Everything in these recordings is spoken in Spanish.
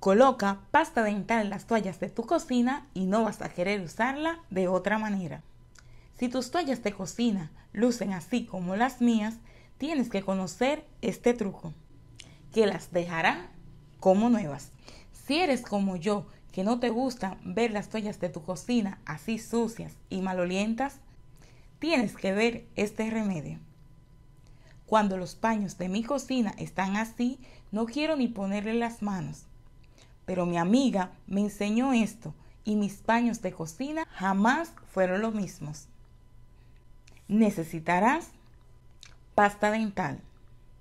Coloca pasta dental en las toallas de tu cocina y no vas a querer usarla de otra manera. Si tus toallas de cocina lucen así como las mías, tienes que conocer este truco, que las dejará como nuevas. Si eres como yo, que no te gusta ver las toallas de tu cocina así sucias y malolientas, tienes que ver este remedio. Cuando los paños de mi cocina están así, no quiero ni ponerle las manos pero mi amiga me enseñó esto y mis paños de cocina jamás fueron los mismos. Necesitarás pasta dental,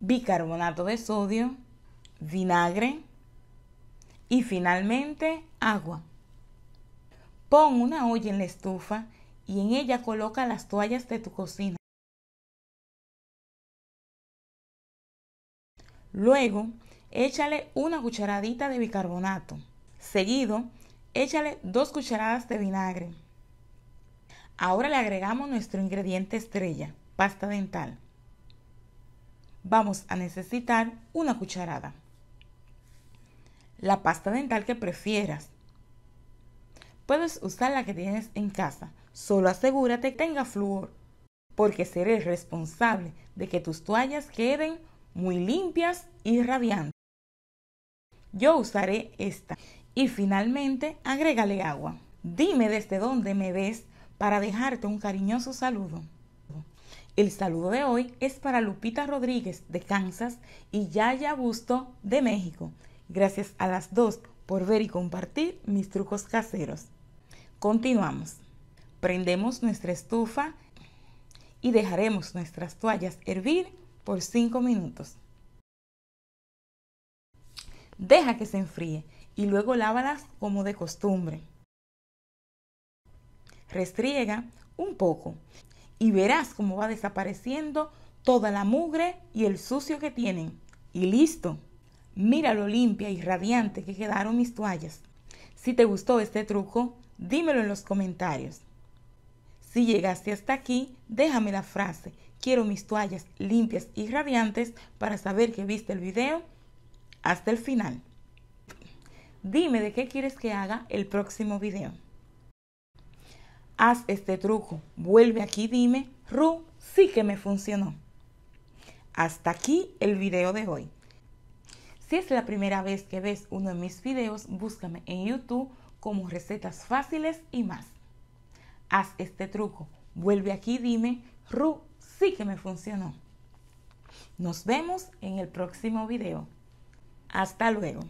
bicarbonato de sodio, vinagre y finalmente agua. Pon una olla en la estufa y en ella coloca las toallas de tu cocina. Luego échale una cucharadita de bicarbonato. Seguido, échale dos cucharadas de vinagre. Ahora le agregamos nuestro ingrediente estrella, pasta dental. Vamos a necesitar una cucharada. La pasta dental que prefieras. Puedes usar la que tienes en casa, solo asegúrate que tenga flúor, porque seré responsable de que tus toallas queden muy limpias y radiantes. Yo usaré esta. Y finalmente, agrégale agua. Dime desde dónde me ves para dejarte un cariñoso saludo. El saludo de hoy es para Lupita Rodríguez de Kansas y Yaya Busto de México. Gracias a las dos por ver y compartir mis trucos caseros. Continuamos. Prendemos nuestra estufa y dejaremos nuestras toallas hervir por 5 minutos. Deja que se enfríe y luego lávalas como de costumbre. Restriega un poco y verás cómo va desapareciendo toda la mugre y el sucio que tienen. Y listo. Mira lo limpia y radiante que quedaron mis toallas. Si te gustó este truco, dímelo en los comentarios. Si llegaste hasta aquí, déjame la frase, quiero mis toallas limpias y radiantes para saber que viste el video hasta el final. Dime de qué quieres que haga el próximo video. Haz este truco, vuelve aquí, dime, Ru, sí que me funcionó. Hasta aquí el video de hoy. Si es la primera vez que ves uno de mis videos, búscame en YouTube como recetas fáciles y más. Haz este truco, vuelve aquí, dime, Ru, sí que me funcionó. Nos vemos en el próximo video. Hasta luego.